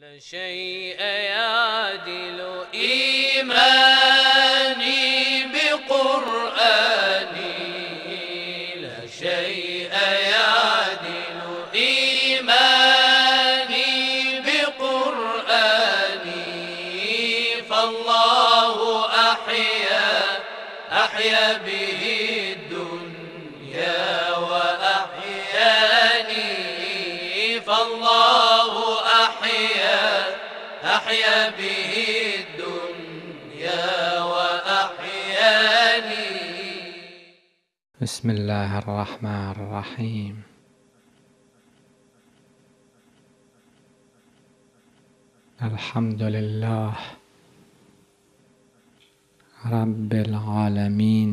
لا شيء يعدل إيماني بقرآني لا شيء يعدل إيماني بقرآني فالله أحيا أحيا بي أحيا به الدنيا وأحياني بسم الله الرحمن الرحيم الحمد لله رب العالمين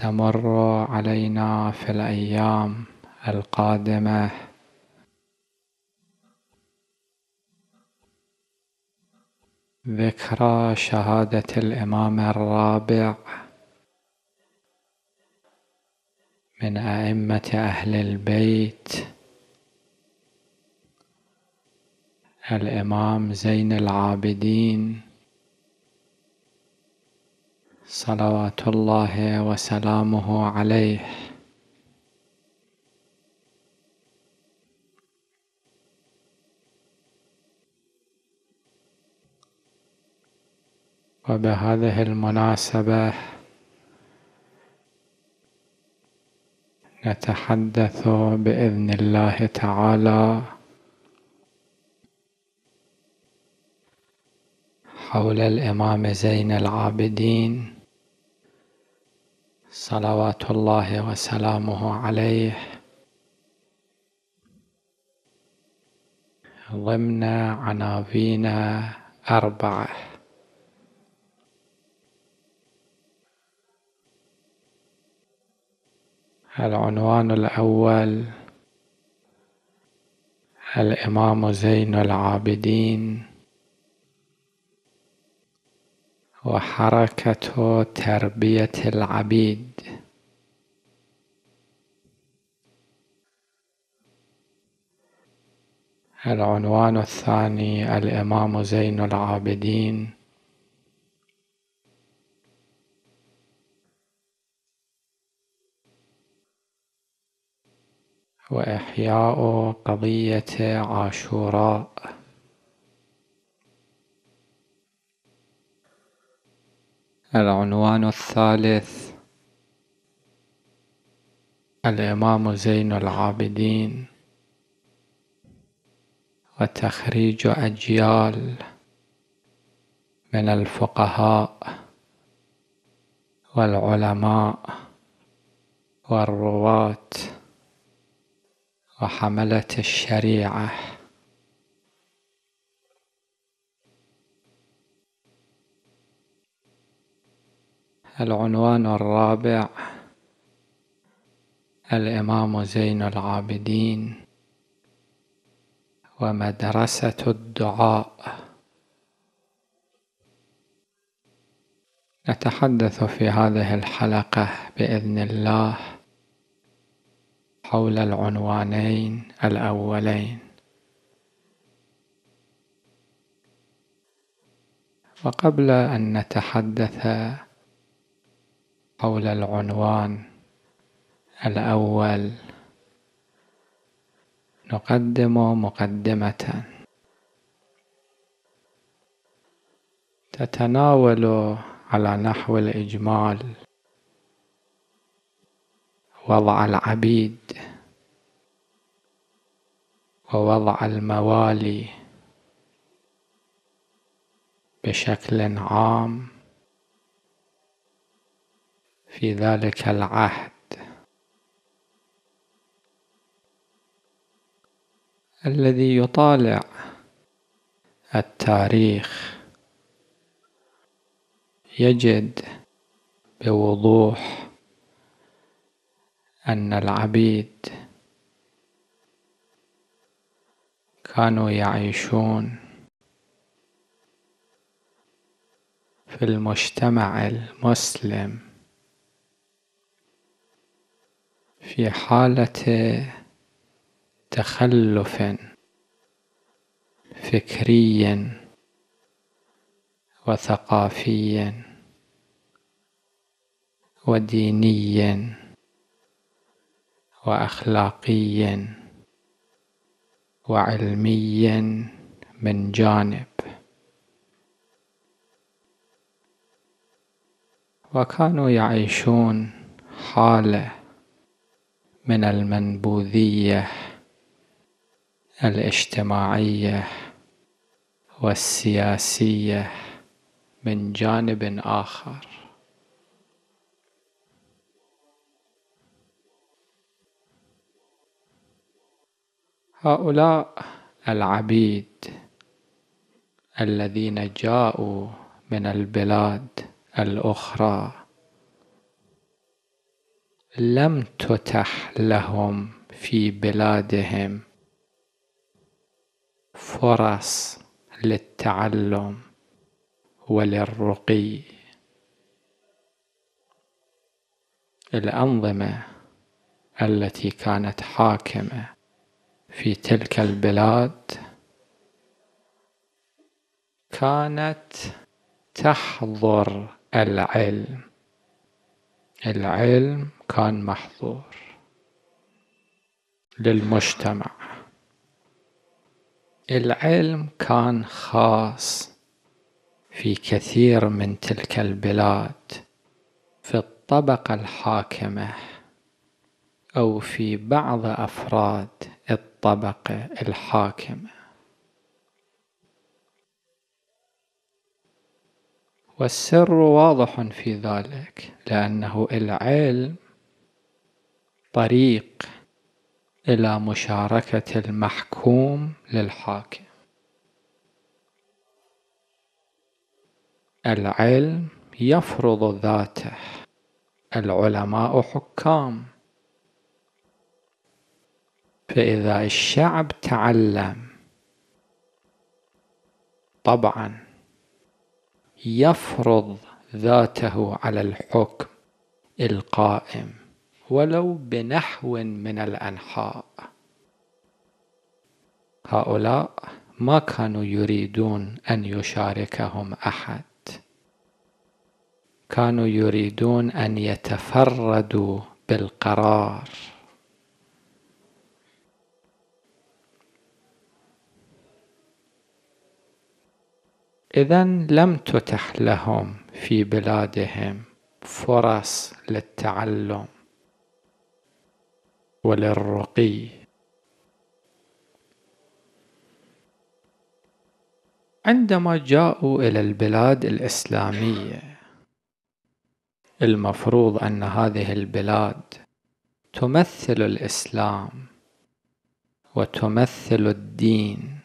تمر علينا في الايام القادمه ذكرى شهاده الامام الرابع من ائمه اهل البيت الامام زين العابدين صلوات الله وسلامه عليه وبهذه المناسبة نتحدث بإذن الله تعالى حول الإمام زين العابدين صلوات الله وسلامه عليه ضمن عناوين أربعة العنوان الأول الإمام زين العابدين وحركة تربية العبيد العنوان الثاني الإمام زين العابدين وإحياء قضية عاشوراء العنوان الثالث الإمام زين العابدين وتخريج أجيال من الفقهاء والعلماء والرواة وحملة الشريعة العنوان الرابع الإمام زين العابدين ومدرسة الدعاء نتحدث في هذه الحلقة بإذن الله حول العنوانين الأولين وقبل أن نتحدث حول العنوان الأول نقدم مقدمة تتناول على نحو الإجمال وضع العبيد ووضع الموالي بشكل عام في ذلك العهد الذي يطالع التاريخ يجد بوضوح أن العبيد كانوا يعيشون في المجتمع المسلم في حالة تخلف فكريا وثقافيا ودينيا وأخلاقيا وعلميا من جانب وكانوا يعيشون حاله من المنبوذية الاجتماعية والسياسية من جانب آخر هؤلاء العبيد الذين جاءوا من البلاد الأخرى لم تتح لهم في بلادهم فرص للتعلم وللرقي الأنظمة التي كانت حاكمة في تلك البلاد كانت تحظر العلم العلم كان محظور للمجتمع العلم كان خاص في كثير من تلك البلاد في الطبقة الحاكمة أو في بعض أفراد الطبقة الحاكمة والسر واضح في ذلك لأنه العلم طريق إلى مشاركة المحكوم للحاكم العلم يفرض ذاته العلماء حكام فإذا الشعب تعلم طبعا يفرض ذاته على الحكم القائم ولو بنحو من الانحاء هؤلاء ما كانوا يريدون ان يشاركهم احد كانوا يريدون ان يتفردوا بالقرار اذا لم تتح لهم في بلادهم فرص للتعلم وللرقي عندما جاءوا إلى البلاد الإسلامية المفروض أن هذه البلاد تمثل الإسلام وتمثل الدين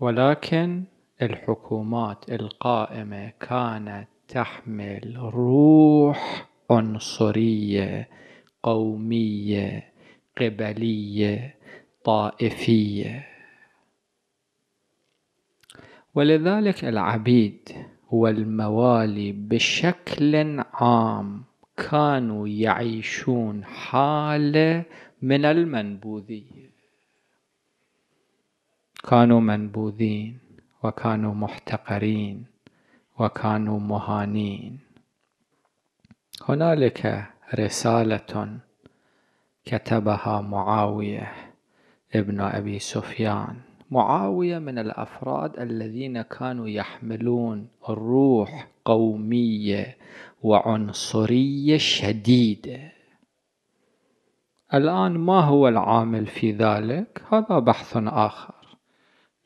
ولكن الحكومات القائمة كانت تحمل روح عنصرية قومية قبلية طائفية ولذلك العبيد والموالي بشكل عام كانوا يعيشون حالة من المنبوذية كانوا منبوذين وكانوا محتقرين وكانوا مهانين هنالك رسالة كتبها معاوية ابن أبي سفيان معاوية من الأفراد الذين كانوا يحملون الروح قومية وعنصرية شديدة الآن ما هو العامل في ذلك؟ هذا بحث آخر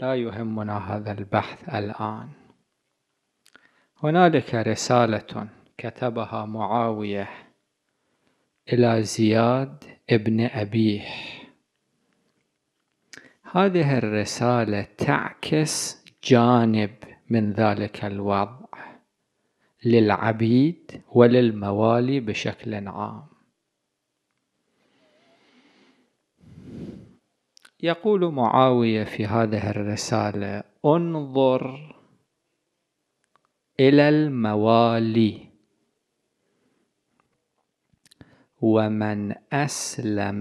لا يهمنا هذا البحث الآن هنالك رسالة كتبها معاوية إلى زياد ابن أبيه هذه الرسالة تعكس جانب من ذلك الوضع للعبيد وللموالي بشكل عام يقول معاوية في هذه الرسالة انظر إلى الموالي ومن أسلم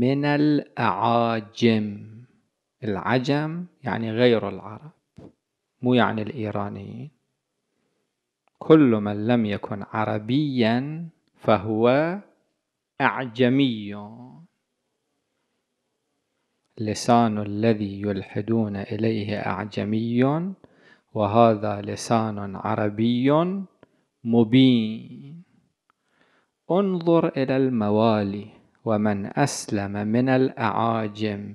من الأعاجم العجم يعني غير العرب مو يعني الإيرانيين كل من لم يكن عربيا فهو أعجمي لسان الذي يلحدون إليه أعجمي وهذا لسان عربي مبين انظر إلى الموالي ومن أسلم من الأعاجم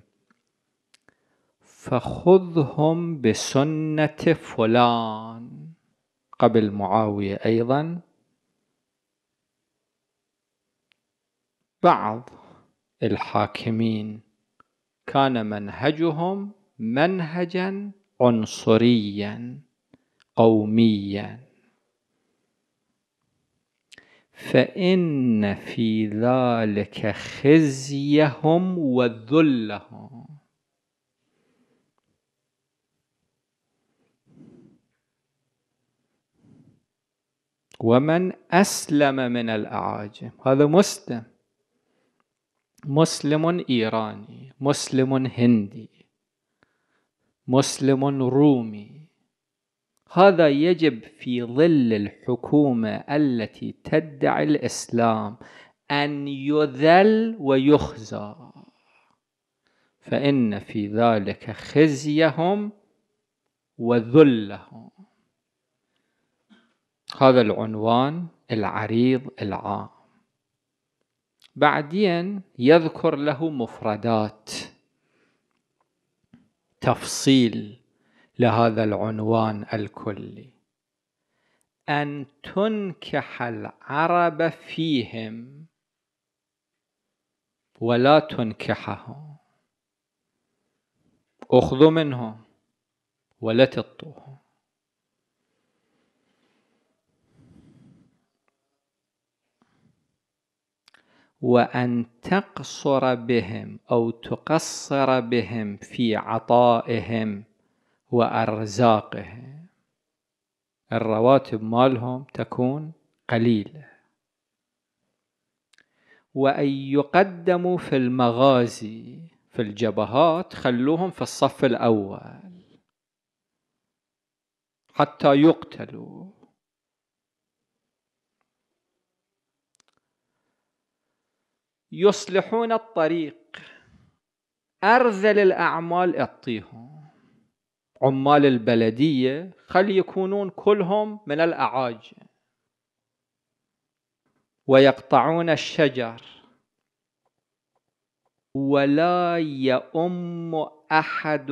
فخذهم بسنة فلان قبل معاوية أيضا بعض الحاكمين كان منهجهم منهجا عنصريا قوميا فإن في ذلك خزيهم وذلهم ومن أسلم من الأعاجم هذا مسلم مسلم إيراني مسلم هندي مسلم رومي هذا يجب في ظل الحكومة التي تدعي الإسلام أن يذل ويخزى فإن في ذلك خزيهم وذلهم هذا العنوان العريض العام بعدين يذكر له مفردات تفصيل لهذا العنوان الكلي أن تنكح العرب فيهم ولا تنكحهم أخذوا منهم ولا تطوهم وأن تقصر بهم أو تقصر بهم في عطائهم وأرزاقهم الرواتب مالهم تكون قليلة وأن يقدموا في المغازي في الجبهات خلوهم في الصف الأول حتى يقتلوا يصلحون الطريق أرذل الأعمال أعطيهم عمال البلدية خلي يكونون كلهم من الأعاج ويقطعون الشجر ولا يؤم أحد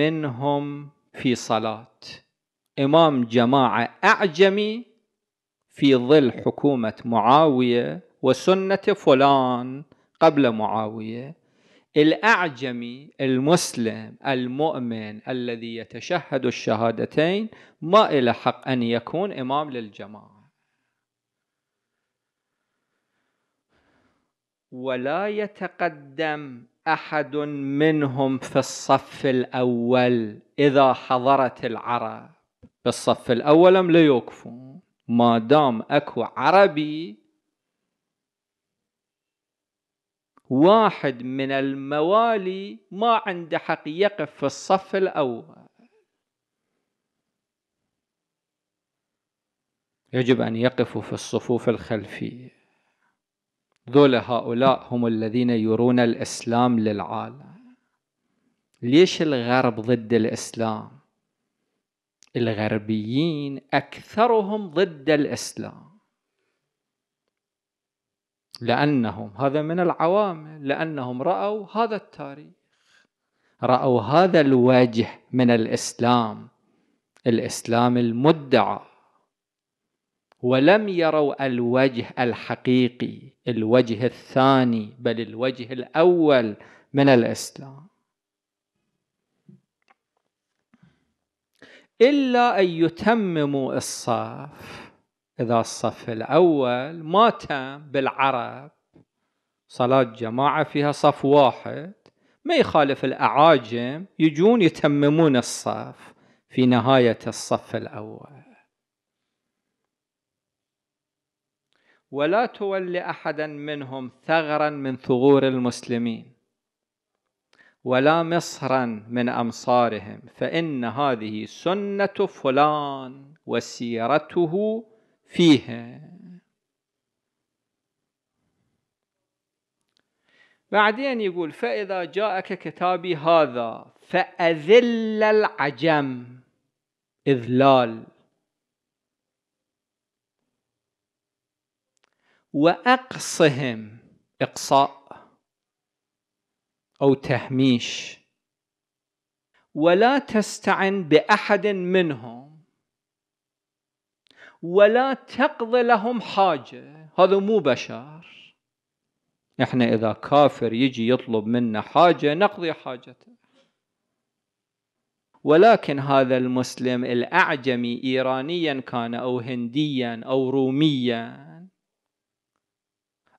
منهم في صلاة إمام جماعة أعجمي في ظل حكومة معاوية وسنة فلان قبل معاوية الأعجمي المسلم المؤمن الذي يتشهد الشهادتين ما إلى حق أن يكون إمام للجماعة ولا يتقدم أحد منهم في الصف الأول إذا حضرت العرب بالصف الأول لم ليوقفوا ما دام أكو عربي واحد من الموالي ما عنده حق يقف في الصف الأول يجب أن يقفوا في الصفوف الخلفية ذول هؤلاء هم الذين يرون الإسلام للعالم ليش الغرب ضد الإسلام؟ الغربيين أكثرهم ضد الإسلام لأنهم هذا من العوامل لأنهم رأوا هذا التاريخ رأوا هذا الوجه من الإسلام الإسلام المدعى ولم يروا الوجه الحقيقي الوجه الثاني بل الوجه الأول من الإسلام إلا أن يتمموا الصف إذا الصف الأول ما تم بالعرب صلاة جماعة فيها صف واحد ما يخالف الأعاجم يجون يتممون الصف في نهاية الصف الأول ولا تولي أحدا منهم ثغرا من ثغور المسلمين ولا مصرا من أمصارهم فإن هذه سنة فلان وسيرته فيها بعدين يقول فإذا جاءك كتابي هذا فأذل العجم إذلال وأقصهم إقصاء أو تهميش ولا تستعن بأحد منهم ولا تقضي لهم حاجة هذا مو بشر احنا اذا كافر يجي يطلب منا حاجة نقضي حاجته ولكن هذا المسلم الاعجمي ايرانيا كان او هنديا او روميا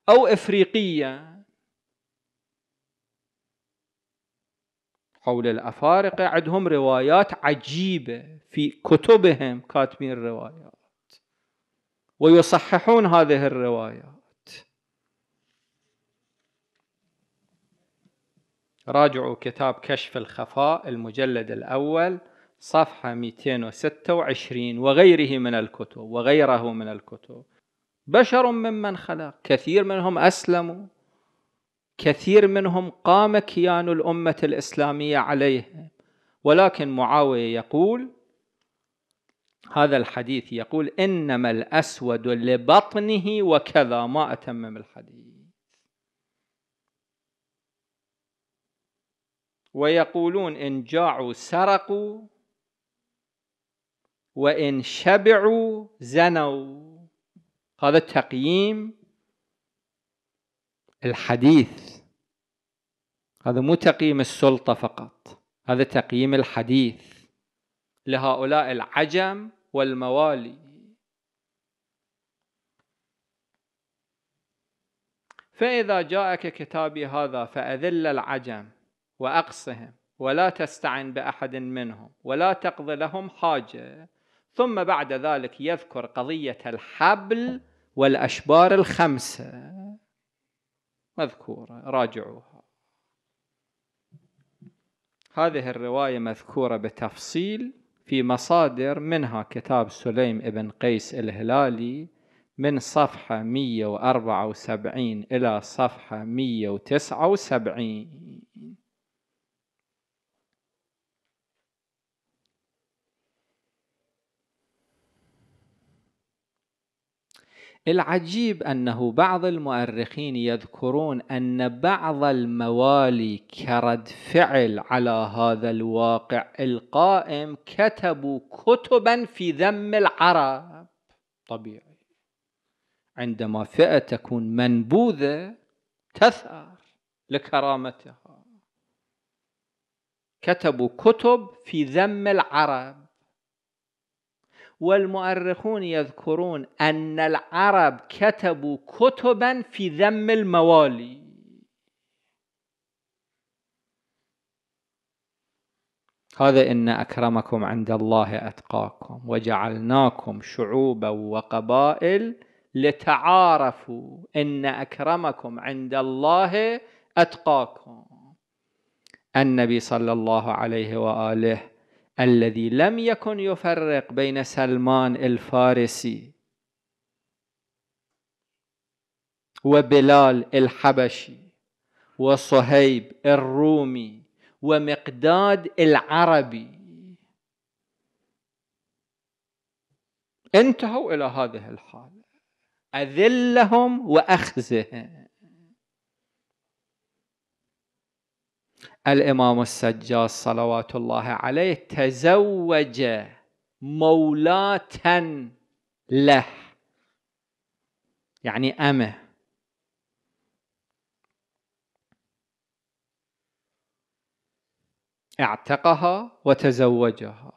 او افريقيا حول الافارقه عندهم روايات عجيبه في كتبهم كاتبين الروايات ويصححون هذه الروايات راجعوا كتاب كشف الخفاء المجلد الأول صفحة 226 وغيره من الكتب وغيره من الكتب بشر ممن خلق كثير منهم أسلموا كثير منهم قام كيان الأمة الإسلامية عليهم ولكن معاوية يقول هذا الحديث يقول إنما الأسود لبطنه وكذا ما أتمم الحديث ويقولون إن جاعوا سرقوا وإن شبعوا زنوا هذا تقييم الحديث هذا مو تقييم السلطة فقط هذا تقييم الحديث لهؤلاء العجم والموالي فإذا جاءك كتابي هذا فأذل العجم وأقصهم ولا تستعن بأحد منهم ولا تقضي لهم حاجة ثم بعد ذلك يذكر قضية الحبل والأشبار الخمسة مذكورة راجعوها هذه الرواية مذكورة بتفصيل في مصادر منها كتاب سليم ابن قيس الهلالي من صفحة 174 إلى صفحة 179 العجيب أنه بعض المؤرخين يذكرون أن بعض الموالي كرد فعل على هذا الواقع القائم كتبوا كتبا في ذم العرب طبيعي عندما فئة تكون منبوذة تثأر لكرامتها كتبوا كتب في ذم العرب والمؤرخون يذكرون أن العرب كتبوا كتبا في ذم الموالي هذا إن أكرمكم عند الله أتقاكم وجعلناكم شعوبا وقبائل لتعارفوا إن أكرمكم عند الله أتقاكم النبي صلى الله عليه وآله الذي لم يكن يفرق بين سلمان الفارسي وبلال الحبشي وصهيب الرومي ومقداد العربي انتهوا الى هذه الحاله اذلهم واخزهم الإمام السجاد صلوات الله عليه تزوج مولاة له يعني أمه اعتقها وتزوجها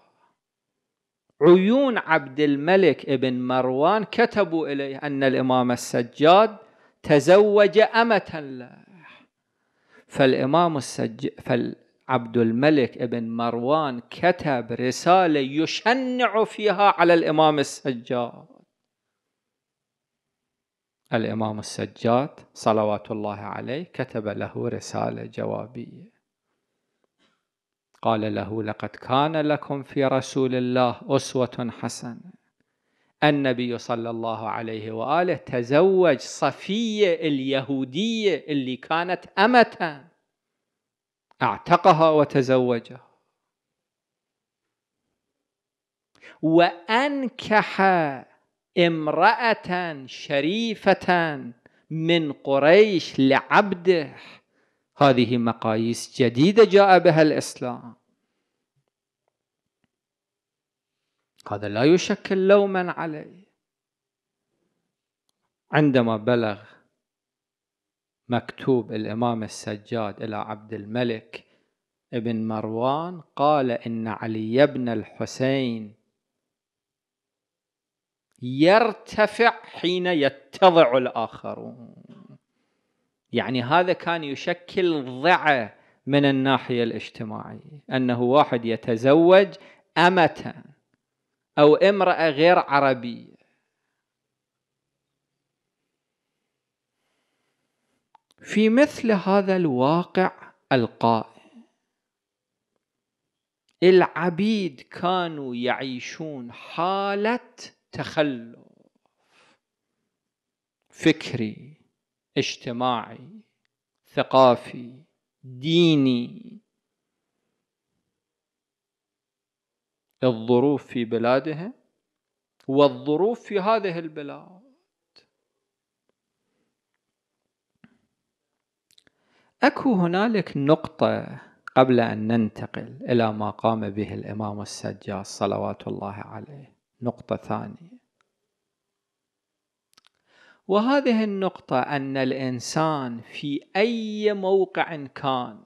عيون عبد الملك ابن مروان كتبوا إليه أن الإمام السجاد تزوج أمة له فالإمام السج... فالعبد الملك ابن مروان كتب رسالة يشنع فيها على الإمام السجاد الإمام السجاد صلوات الله عليه كتب له رسالة جوابية قال له لقد كان لكم في رسول الله أسوة حسنة النبي صلى الله عليه واله تزوج صفيه اليهوديه اللي كانت امه اعتقها وتزوجها وانكح امراه شريفه من قريش لعبده هذه مقاييس جديده جاء بها الاسلام هذا لا يشكل لوما عليه عندما بلغ مكتوب الإمام السجاد إلى عبد الملك ابن مروان قال إن علي بن الحسين يرتفع حين يتضع الآخرون يعني هذا كان يشكل ضعة من الناحية الاجتماعية أنه واحد يتزوج أمة أو امرأة غير عربية في مثل هذا الواقع القائم العبيد كانوا يعيشون حالة تخلف فكري اجتماعي ثقافي ديني الظروف في بلادهم والظروف في هذه البلاد اكو هنالك نقطه قبل ان ننتقل الى ما قام به الامام السجاد صلوات الله عليه نقطه ثانيه وهذه النقطه ان الانسان في اي موقع كان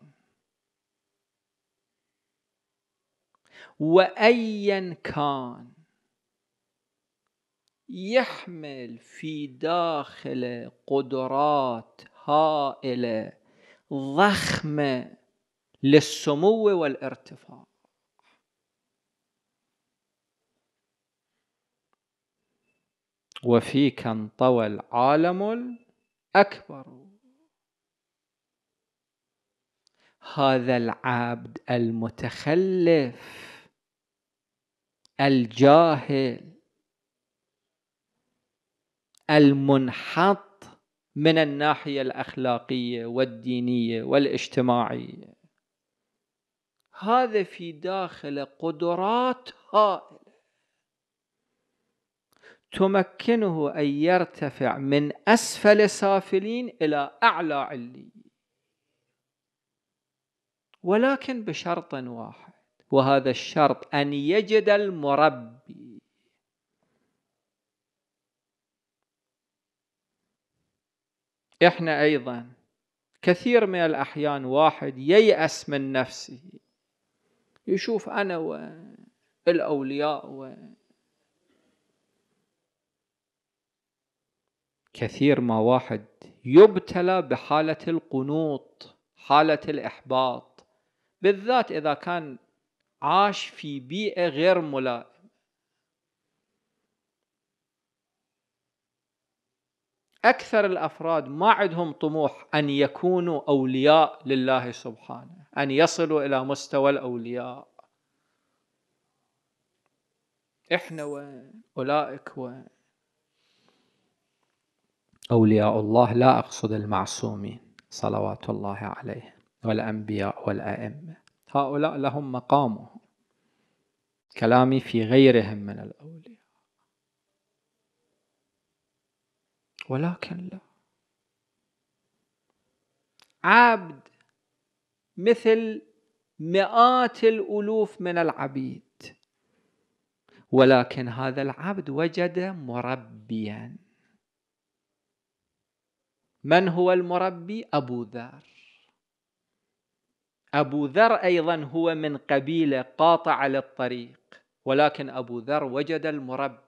وأيا كان يحمل في داخله قدرات هائلة ضخمة للسمو والارتفاع وفيك انطوى العالم الأكبر هذا العبد المتخلف الجاهل المنحط من الناحيه الاخلاقيه والدينيه والاجتماعيه هذا في داخله قدرات هائله تمكنه ان يرتفع من اسفل سافلين الى اعلى عليين ولكن بشرط واحد وهذا الشرط أن يجد المربي إحنا أيضا كثير من الأحيان واحد ييأس من نفسه يشوف أنا والأولياء و كثير ما واحد يبتلى بحالة القنوط حالة الإحباط بالذات إذا كان عاش في بيئة غير ملائمة أكثر الأفراد ما عندهم طموح أن يكونوا أولياء لله سبحانه أن يصلوا إلى مستوى الأولياء إحنا وين أولئك وين أولياء الله لا أقصد المعصومين صلوات الله عليهم والأنبياء والأئمة هؤلاء لهم مقامهم كلامي في غيرهم من الأولياء ولكن لا عبد مثل مئات الألوف من العبيد ولكن هذا العبد وجد مربيا من هو المربي أبو ذر أبو ذر أيضا هو من قبيلة قاطعة للطريق ولكن أبو ذر وجد المربي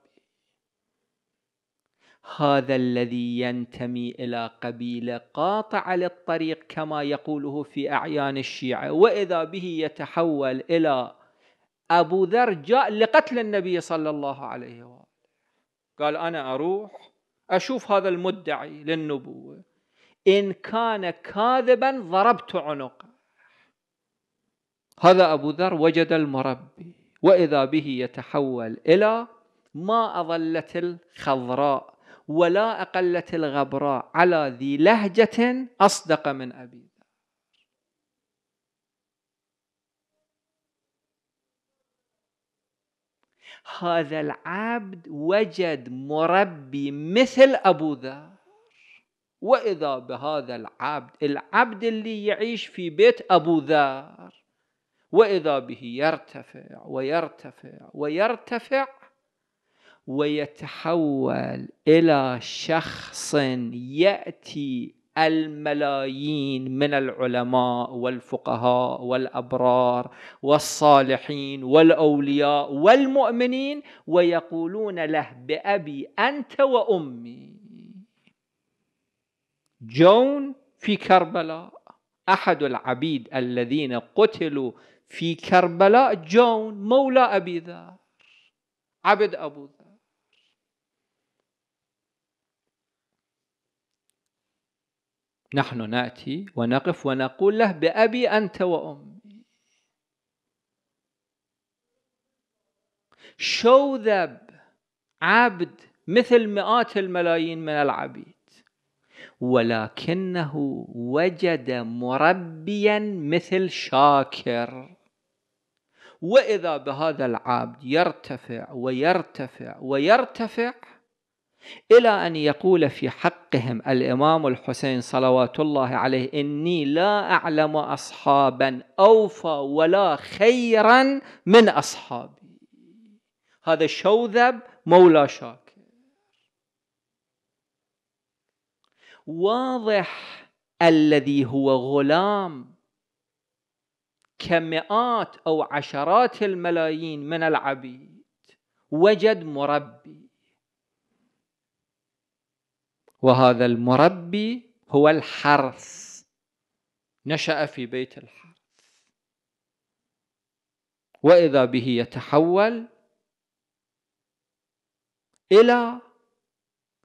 هذا الذي ينتمي إلى قبيلة قاطعة للطريق كما يقوله في أعيان الشيعة وإذا به يتحول إلى أبو ذر جاء لقتل النبي صلى الله عليه وآله قال أنا أروح أشوف هذا المدعي للنبوة إن كان كاذبا ضربت عنقه هذا أبو ذر وجد المربي وإذا به يتحول إلى ما أظلت الخضراء ولا أقلت الغبراء على ذي لهجة أصدق من أبي هذا العبد وجد مربي مثل أبو ذر وإذا بهذا العبد العبد اللي يعيش في بيت أبو ذر واذا به يرتفع ويرتفع ويرتفع ويتحول الى شخص ياتي الملايين من العلماء والفقهاء والابرار والصالحين والاولياء والمؤمنين ويقولون له بابي انت وامي جون في كربلاء احد العبيد الذين قتلوا في كربلاء جون مولى أبي ذر عبد أبو ذر نحن ناتي ونقف ونقول له بابي انت وامي شوذب عبد مثل مئات الملايين من العبيد ولكنه وجد مربيا مثل شاكر واذا بهذا العبد يرتفع ويرتفع ويرتفع الى ان يقول في حقهم الامام الحسين صلوات الله عليه اني لا اعلم اصحابا اوفى ولا خيرا من اصحابي هذا شوذب مولى شاكر واضح الذي هو غلام كمئات أو عشرات الملايين من العبيد وجد مربي وهذا المربي هو الحرث نشأ في بيت الحرث وإذا به يتحول إلى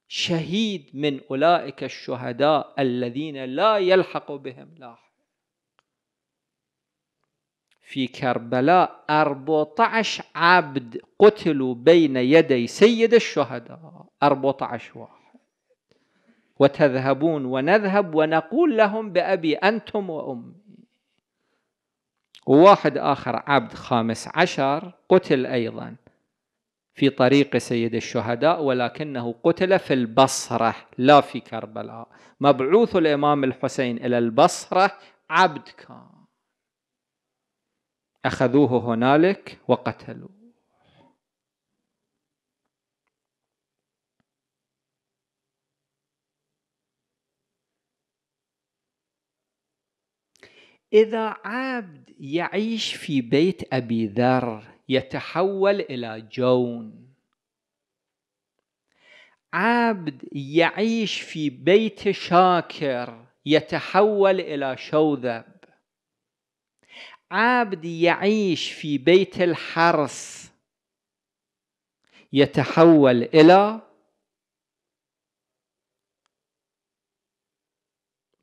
شهيد من أولئك الشهداء الذين لا يلحق بهم لاحق في كربلاء 14 عبد قتلوا بين يدي سيد الشهداء 14 واحد وتذهبون ونذهب ونقول لهم بأبي أنتم وأمي وواحد آخر عبد خامس عشر قتل أيضا في طريق سيد الشهداء ولكنه قتل في البصرة لا في كربلاء مبعوث الإمام الحسين إلى البصرة عبد كان أخذوه هنالك وقتلوه إذا عبد يعيش في بيت أبي ذر يتحول إلى جون عبد يعيش في بيت شاكر يتحول إلى شوذب عبد يعيش في بيت الحرس يتحول الى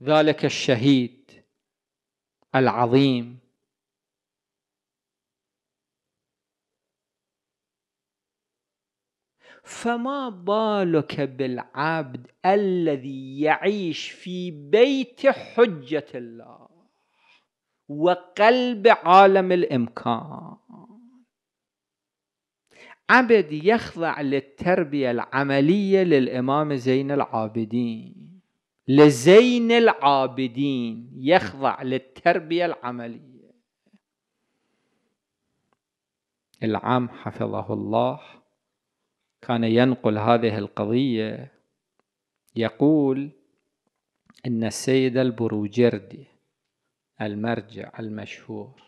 ذلك الشهيد العظيم فما بالك بالعبد الذي يعيش في بيت حجه الله وقلب عالم الامكان عبد يخضع للتربيه العمليه للامام زين العابدين لزين العابدين يخضع للتربيه العمليه العام حفظه الله كان ينقل هذه القضيه يقول ان السيد البروجردي المرجع المشهور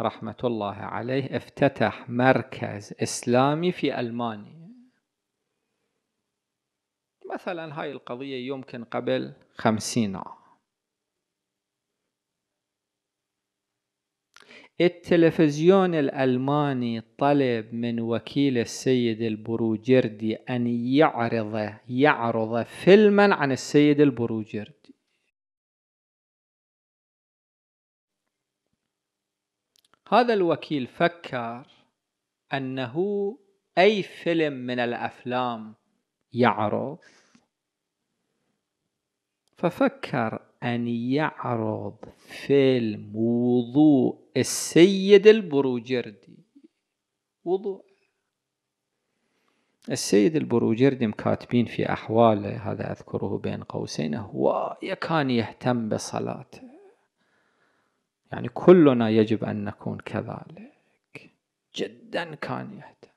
رحمة الله عليه افتتح مركز إسلامي في ألمانيا مثلا هاي القضية يمكن قبل خمسين عام التلفزيون الألماني طلب من وكيل السيد البروجردي أن يعرض يعرض فيلما عن السيد البروجردي هذا الوكيل فكر أنه أي فيلم من الأفلام يعرض ففكر أن يعرض فيلم وضوء السيد البروجردي وضوء السيد البروجردي مكاتبين في أحواله هذا أذكره بين قوسين هو كان يهتم بصلاته يعني كلنا يجب أن نكون كذلك جدا كان يهتم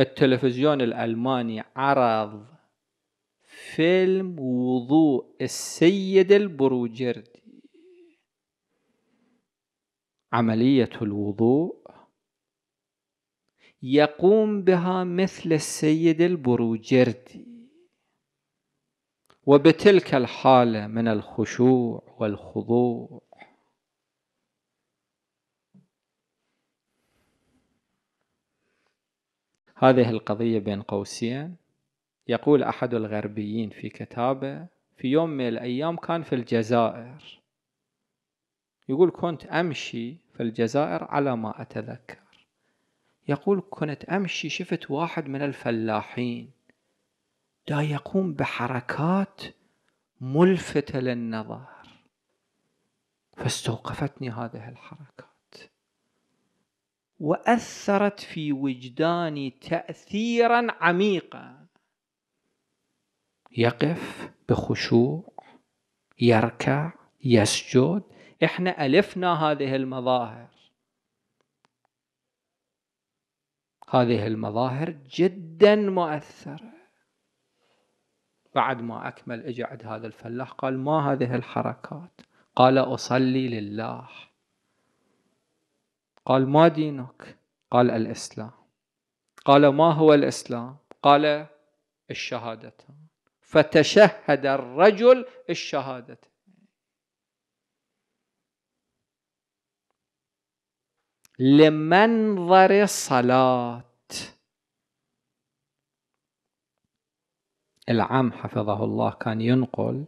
التلفزيون الألماني عرض فيلم وضوء السيد البروجردي عملية الوضوء يقوم بها مثل السيد البروجردي وبتلك الحاله من الخشوع والخضوع هذه القضيه بين قوسين يقول احد الغربيين في كتابه في يوم من الايام كان في الجزائر يقول كنت امشي في الجزائر على ما اتذكر يقول كنت امشي شفت واحد من الفلاحين دا يقوم بحركات ملفتة للنظر فاستوقفتني هذه الحركات وأثرت في وجداني تأثيرا عميقا يقف بخشوع يركع يسجد احنا ألفنا هذه المظاهر هذه المظاهر جدا مؤثره بعد ما أكمل إجا عند هذا الفلاح قال ما هذه الحركات قال أصلي لله قال ما دينك قال الإسلام قال ما هو الإسلام قال الشهادة فتشهد الرجل الشهادة لمنظر الصلاة العم حفظه الله كان ينقل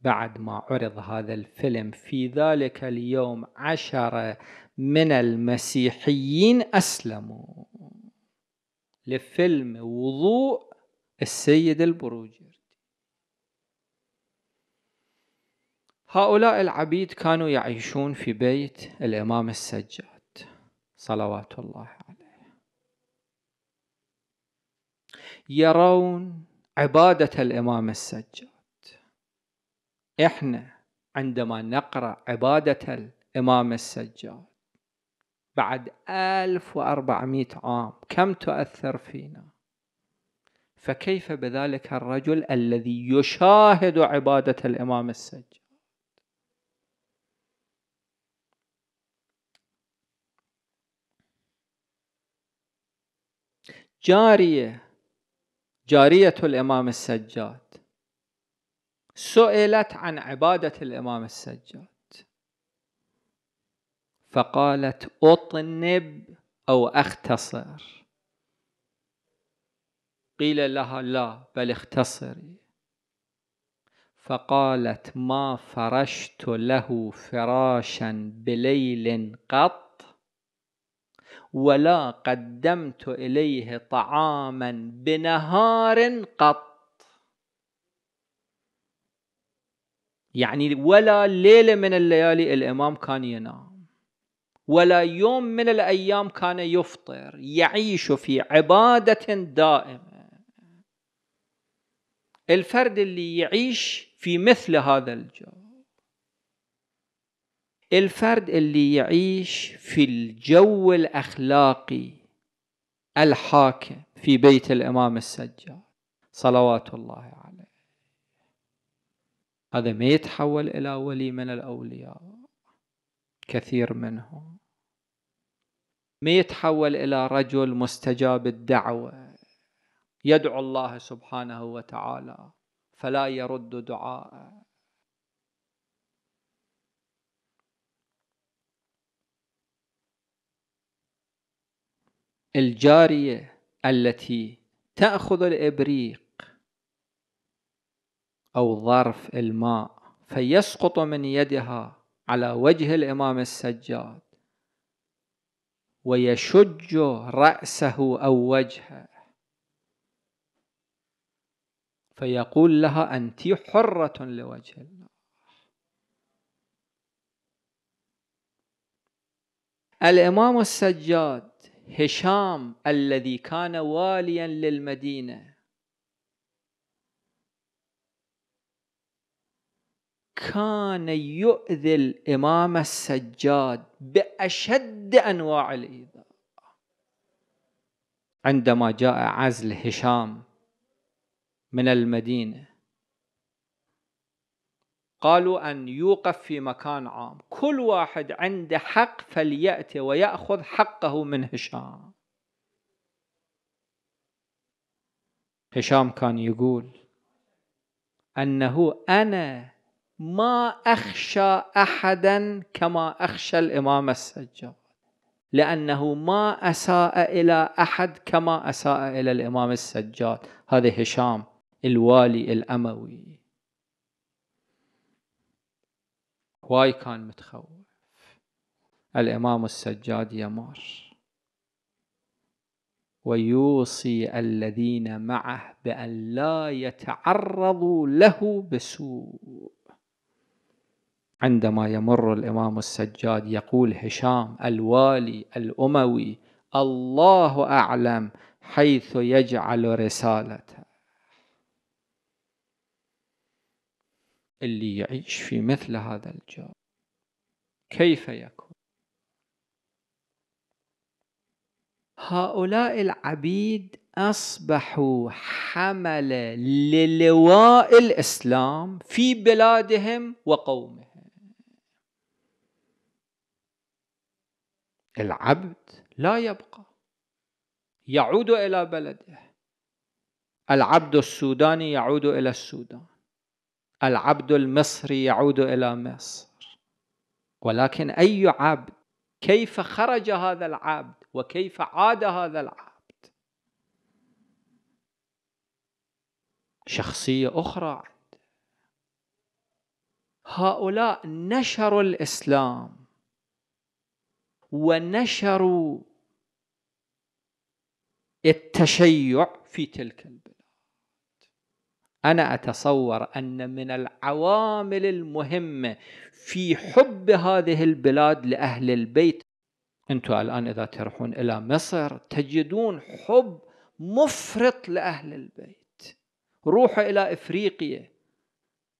بعد ما عرض هذا الفيلم في ذلك اليوم عشرة من المسيحيين أسلموا لفيلم وضوء السيد البروجردي هؤلاء العبيد كانوا يعيشون في بيت الإمام السجاد صلوات الله عليه يرون عبادة الإمام السجاد إحنا عندما نقرأ عبادة الإمام السجاد بعد 1400 عام كم تؤثر فينا فكيف بذلك الرجل الذي يشاهد عبادة الإمام السجاد جارية جارية الإمام السجاد سئلت عن عبادة الإمام السجاد فقالت أطنب أو أختصر قيل لها لا بل اختصري فقالت ما فرشت له فراشا بليل قط ولا قدمت إليه طعاما بنهار قط يعني ولا ليلة من الليالي الإمام كان ينام ولا يوم من الأيام كان يفطر يعيش في عبادة دائمة الفرد اللي يعيش في مثل هذا الجو الفرد اللي يعيش في الجو الأخلاقي الحاكم في بيت الإمام السجاد صلوات الله عليه هذا ما يتحول إلى ولي من الأولياء كثير منهم ما يتحول إلى رجل مستجاب الدعوة يدعو الله سبحانه وتعالى فلا يرد دعاءه الجارية التي تأخذ الإبريق أو ظرف الماء فيسقط من يدها على وجه الإمام السجاد ويشج رأسه أو وجهه فيقول لها أنت حرة لوجه الله الإمام السجاد هشام الذي كان واليا للمدينة كان يؤذي الإمام السجاد بأشد أنواع الإيذاء عندما جاء عزل هشام من المدينة قالوا أن يوقف في مكان عام كل واحد عنده حق فليأتي ويأخذ حقه من هشام هشام كان يقول أنه أنا ما أخشى أحدا كما أخشى الإمام السجاد لأنه ما أساء إلى أحد كما أساء إلى الإمام السجاد هذا هشام الوالي الأموي هواي كان متخوف الإمام السجاد يمر ويوصي الذين معه بأن لا يتعرضوا له بسوء عندما يمر الإمام السجاد يقول هشام الوالي الأموي الله أعلم حيث يجعل رسالته اللي يعيش في مثل هذا الجو كيف يكون هؤلاء العبيد اصبحوا حمله للواء الاسلام في بلادهم وقومهم العبد لا يبقى يعود الى بلده العبد السوداني يعود الى السودان العبد المصري يعود إلى مصر ولكن أي عبد كيف خرج هذا العبد وكيف عاد هذا العبد شخصية أخرى هؤلاء نشروا الإسلام ونشروا التشيع في تلك البلد انا اتصور ان من العوامل المهمه في حب هذه البلاد لاهل البيت انتم الان اذا تروحون الى مصر تجدون حب مفرط لاهل البيت روحوا الى افريقيا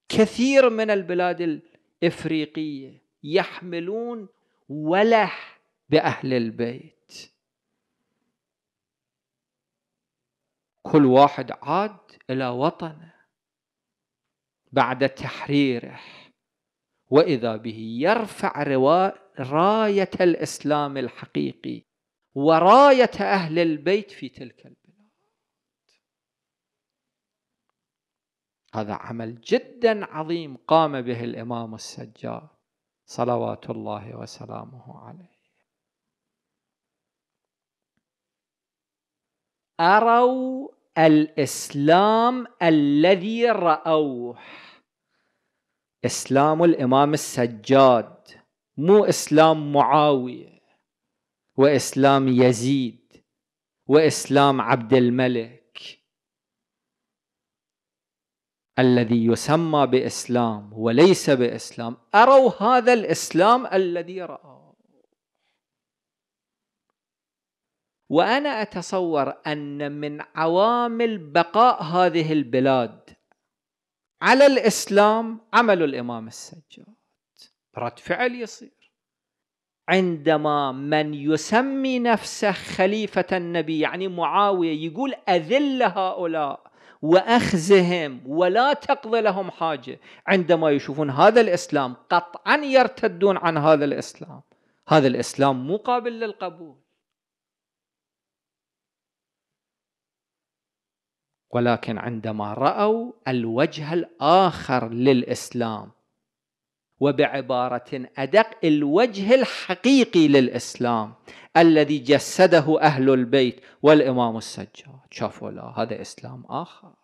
كثير من البلاد الافريقيه يحملون وله باهل البيت كل واحد عاد إلى وطنه بعد تحريره وإذا به يرفع راية الإسلام الحقيقي وراية أهل البيت في تلك البلاد هذا عمل جدا عظيم قام به الإمام السجاد صلوات الله وسلامه عليه أروا الإسلام الذي رأوه إسلام الإمام السجاد مو إسلام معاوية وإسلام يزيد وإسلام عبد الملك الذي يسمى بإسلام وليس بإسلام أروا هذا الإسلام الذي رأوه وانا اتصور ان من عوامل بقاء هذه البلاد على الاسلام عمل الامام السجاد رد فعل يصير عندما من يسمي نفسه خليفه النبي يعني معاويه يقول اذل هؤلاء واخزهم ولا تقضي لهم حاجه عندما يشوفون هذا الاسلام قطعا يرتدون عن هذا الاسلام هذا الاسلام مو قابل للقبول ولكن عندما راوا الوجه الاخر للاسلام وبعباره ادق الوجه الحقيقي للاسلام الذي جسده اهل البيت والامام السجاد شافوا لا هذا اسلام اخر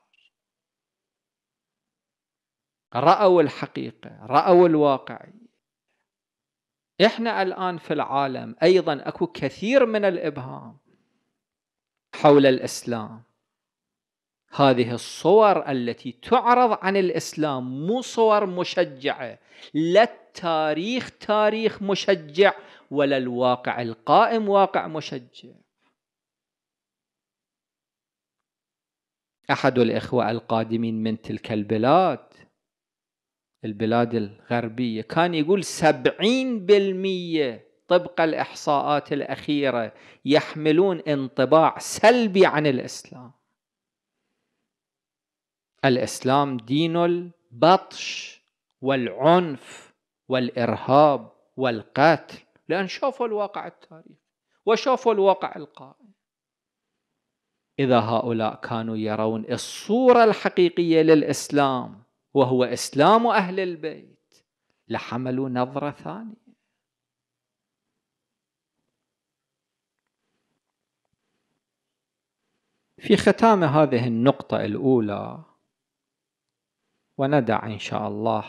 راوا الحقيقه راوا الواقعيه احنا الان في العالم ايضا اكو كثير من الابهام حول الاسلام هذه الصور التي تعرض عن الإسلام مو صور مشجعة لا التاريخ تاريخ مشجع ولا الواقع القائم واقع مشجع أحد الإخوة القادمين من تلك البلاد البلاد الغربية كان يقول سبعين بالمية طبق الإحصاءات الأخيرة يحملون انطباع سلبي عن الإسلام الاسلام دين البطش والعنف والارهاب والقتل لان شافوا الواقع التاريخي وشافوا الواقع القائم اذا هؤلاء كانوا يرون الصوره الحقيقيه للاسلام وهو اسلام اهل البيت لحملوا نظره ثانيه في ختام هذه النقطه الاولى وندع إن شاء الله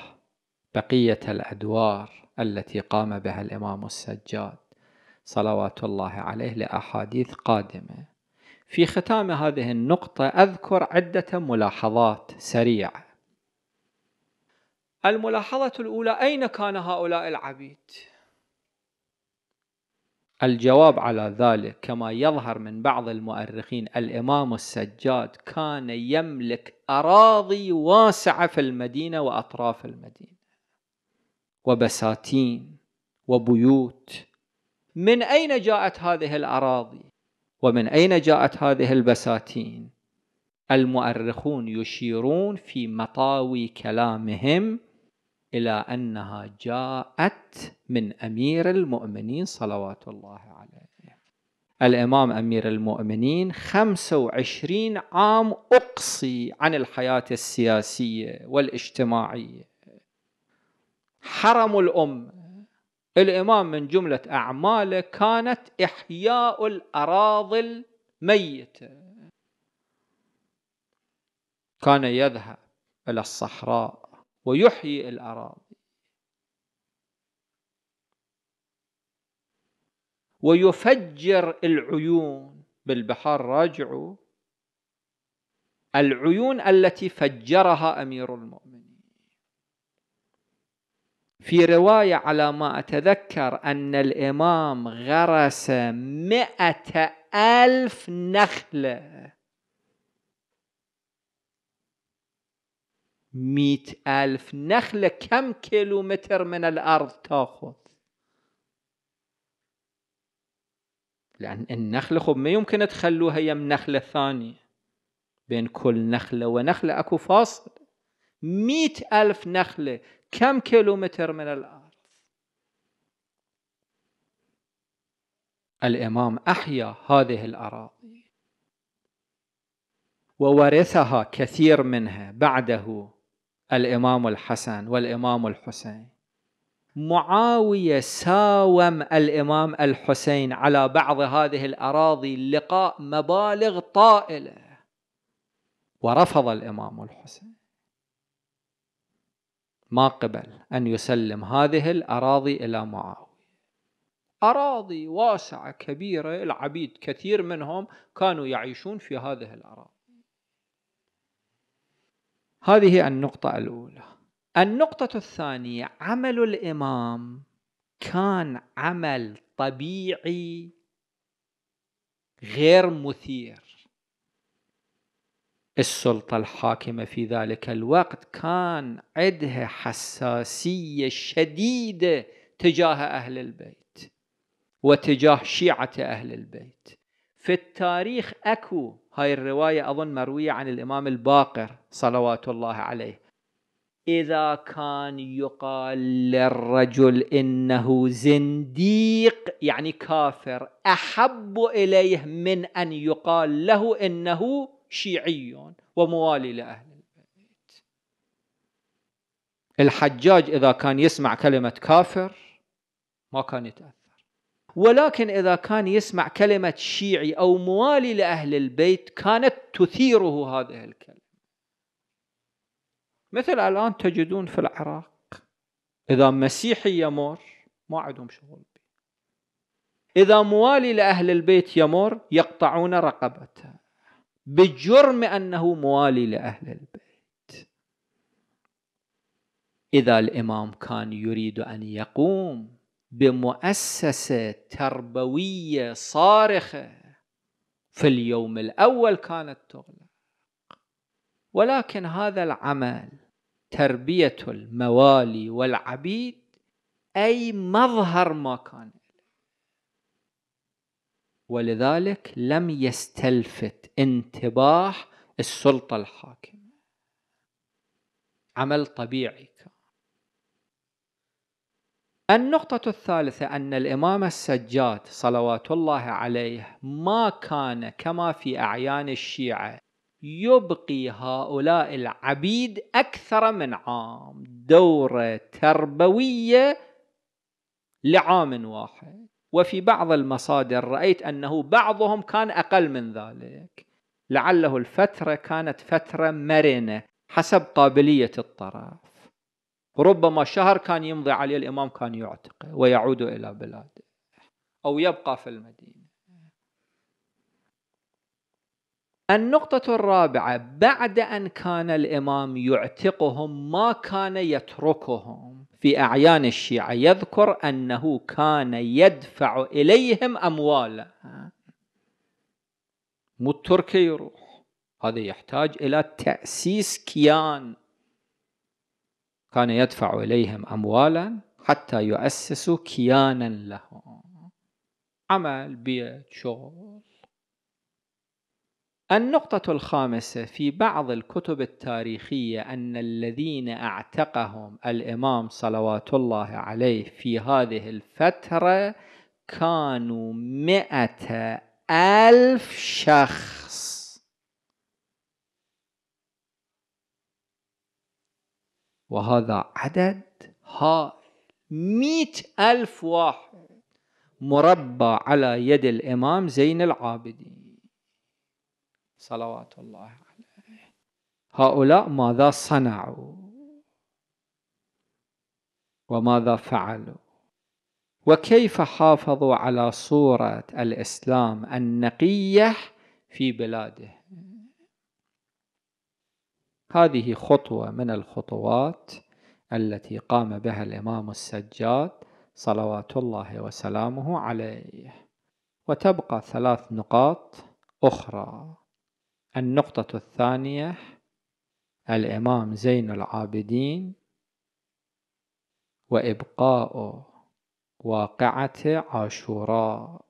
بقية الأدوار التي قام بها الإمام السجاد صلوات الله عليه لأحاديث قادمة في ختام هذه النقطة أذكر عدة ملاحظات سريعة الملاحظة الأولى أين كان هؤلاء العبيد؟ الجواب على ذلك كما يظهر من بعض المؤرخين الإمام السجاد كان يملك أراضي واسعة في المدينة وأطراف المدينة وبساتين وبيوت من أين جاءت هذه الأراضي ومن أين جاءت هذه البساتين المؤرخون يشيرون في مطاوي كلامهم إلى أنها جاءت من أمير المؤمنين صلوات الله عليه الإمام أمير المؤمنين 25 عام أقصي عن الحياة السياسية والاجتماعية حرموا الأمة الإمام من جملة أعماله كانت إحياء الأراضي الميتة كان يذهب إلى الصحراء ويحيي الأراضي ويفجر العيون بالبحار راجعوا العيون التي فجرها أمير المؤمنين في رواية على ما أتذكر أن الإمام غرس مئة ألف نخلة مئة ألف نخلة كم كيلو متر من الأرض تأخذ لأن النخلة خب ما يمكن تخلوها يم نخلة ثانية بين كل نخلة ونخلة أكو فاصل مئة ألف نخلة كم كيلو متر من الأرض الإمام أحيا هذه الأراضي وورثها كثير منها بعده الامام الحسن والامام الحسين معاويه ساوم الامام الحسين على بعض هذه الاراضي لقاء مبالغ طائله ورفض الامام الحسين ما قبل ان يسلم هذه الاراضي الى معاويه أراضي واسعة كبيرة العبيد كثير منهم كانوا يعيشون في هذه الأراضي هذه النقطة الأولى النقطة الثانية عمل الإمام كان عمل طبيعي غير مثير السلطة الحاكمة في ذلك الوقت كان عندها حساسية شديدة تجاه أهل البيت وتجاه شيعة أهل البيت في التاريخ أكو هاي الرواية أظن مروية عن الإمام الباقر صلوات الله عليه إذا كان يقال للرجل إنه زنديق يعني كافر أحب إليه من أن يقال له إنه شيعي وموالي لأهل البيت الحجاج إذا كان يسمع كلمة كافر ما كان يتأثر ولكن إذا كان يسمع كلمة شيعي أو موالي لأهل البيت كانت تثيره هذه الكلمة مثل الآن تجدون في العراق إذا مسيحي يمر ما عندهم شغل إذا موالي لأهل البيت يمر يقطعون رقبته بجرم أنه موالي لأهل البيت إذا الإمام كان يريد أن يقوم بمؤسسة تربوية صارخة في اليوم الأول كانت تغلق ولكن هذا العمل تربية الموالي والعبيد أي مظهر ما كان ولذلك لم يستلفت انتباه السلطة الحاكمة عمل طبيعي النقطة الثالثة أن الإمام السجاد صلوات الله عليه ما كان كما في أعيان الشيعة يبقي هؤلاء العبيد أكثر من عام دورة تربوية لعام واحد وفي بعض المصادر رأيت أنه بعضهم كان أقل من ذلك لعله الفترة كانت فترة مرنة حسب قابلية الطرف ربما شهر كان يمضي عليه الإمام كان يعتقه ويعود إلى بلاده أو يبقى في المدينة النقطة الرابعة بعد أن كان الإمام يعتقهم ما كان يتركهم في أعيان الشيعة يذكر أنه كان يدفع إليهم أموالا مو التركي يروح هذا يحتاج إلى تأسيس كيان كان يدفع إليهم أموالا حتى يؤسسوا كيانا لهم عمل بيت شغل النقطة الخامسة في بعض الكتب التاريخية أن الذين اعتقهم الإمام صلوات الله عليه في هذه الفترة كانوا مئة ألف شخص وهذا عدد هائل مئة ألف واحد مربى على يد الإمام زين العابدين صلوات الله عليه هؤلاء ماذا صنعوا وماذا فعلوا وكيف حافظوا على صورة الإسلام النقية في بلاده هذه خطوة من الخطوات التي قام بها الإمام السجاد صلوات الله وسلامه عليه وتبقى ثلاث نقاط أخرى النقطة الثانية الإمام زين العابدين وإبقاء واقعة عاشوراء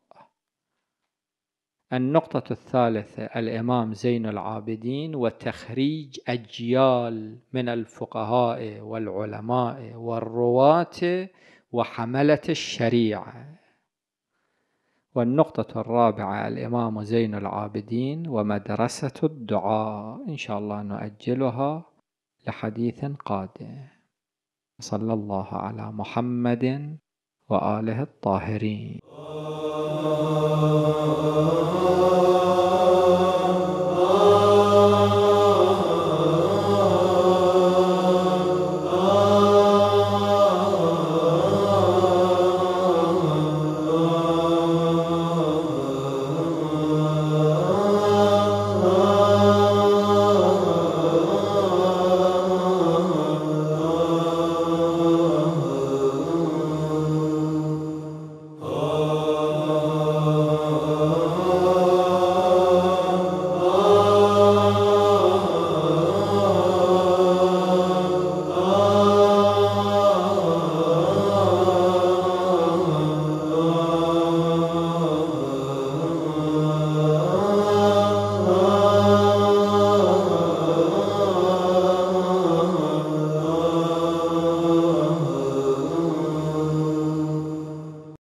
النقطة الثالثة الإمام زين العابدين وتخريج أجيال من الفقهاء والعلماء والرواة وحملة الشريعة والنقطة الرابعة الإمام زين العابدين ومدرسة الدعاء إن شاء الله نؤجلها لحديث قادم صلى الله على محمد وآله الطاهرين